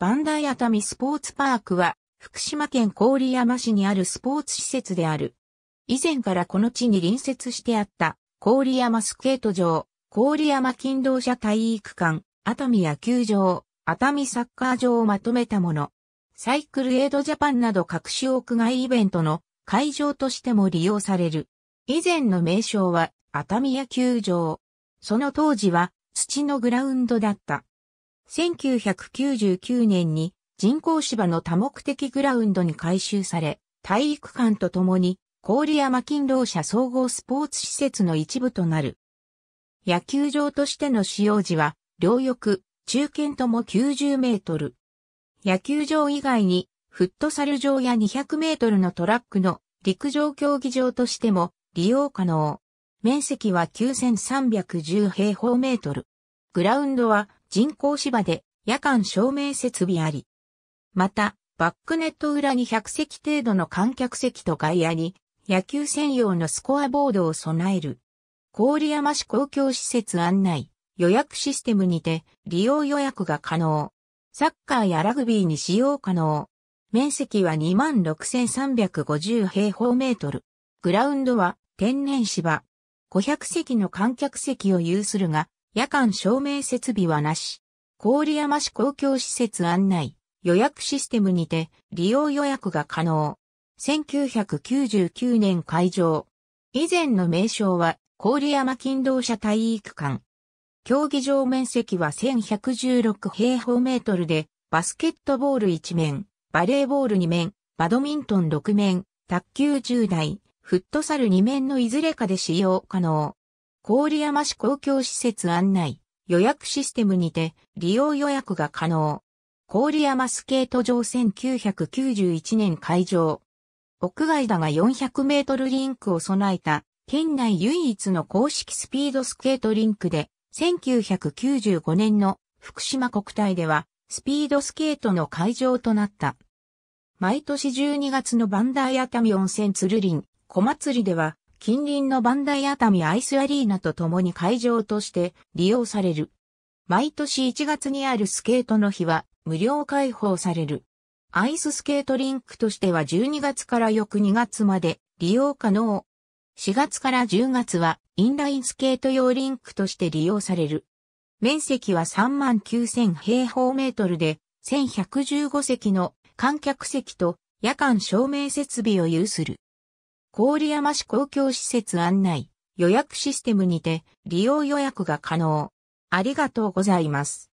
バンダイ熱海スポーツパークは、福島県郡山市にあるスポーツ施設である。以前からこの地に隣接してあった、郡山スケート場、郡山勤労者体育館、熱海野球場、熱海サッカー場をまとめたもの。サイクルエイドジャパンなど各種屋外イベントの会場としても利用される。以前の名称は熱海野球場。その当時は土のグラウンドだった。1999年に人工芝の多目的グラウンドに改修され、体育館とともに郡山勤労者総合スポーツ施設の一部となる。野球場としての使用時は、両翼、中堅とも90メートル。野球場以外に、フットサル場や200メートルのトラックの陸上競技場としても利用可能。面積は9310平方メートル。グラウンドは人工芝で夜間照明設備あり。また、バックネット裏に100席程度の観客席と外野に野球専用のスコアボードを備える。郡山市公共施設案内予約システムにて利用予約が可能。サッカーやラグビーに使用可能。面積は26,350平方メートル。グラウンドは天然芝。500席の観客席を有するが、夜間照明設備はなし。郡山市公共施設案内予約システムにて利用予約が可能。1999年会場。以前の名称は郡山勤労者体育館。競技場面積は1116平方メートルで、バスケットボール1面、バレーボール2面、バドミントン6面、卓球10台、フットサル2面のいずれかで使用可能。郡山市公共施設案内、予約システムにて利用予約が可能。郡山スケート場1991年開場。屋外だが400メートルリンクを備えた、県内唯一の公式スピードスケートリンクで、1995年の福島国体では、スピードスケートの会場となった。毎年12月のバンダイ熱タミ温泉鶴林、小祭りでは、近隣のバンダイ熱海アイスアリーナと共に会場として利用される。毎年1月にあるスケートの日は無料開放される。アイススケートリンクとしては12月から翌2月まで利用可能。4月から10月はインラインスケート用リンクとして利用される。面積は39,000平方メートルで1115席の観客席と夜間照明設備を有する。郡山市公共施設案内予約システムにて利用予約が可能。ありがとうございます。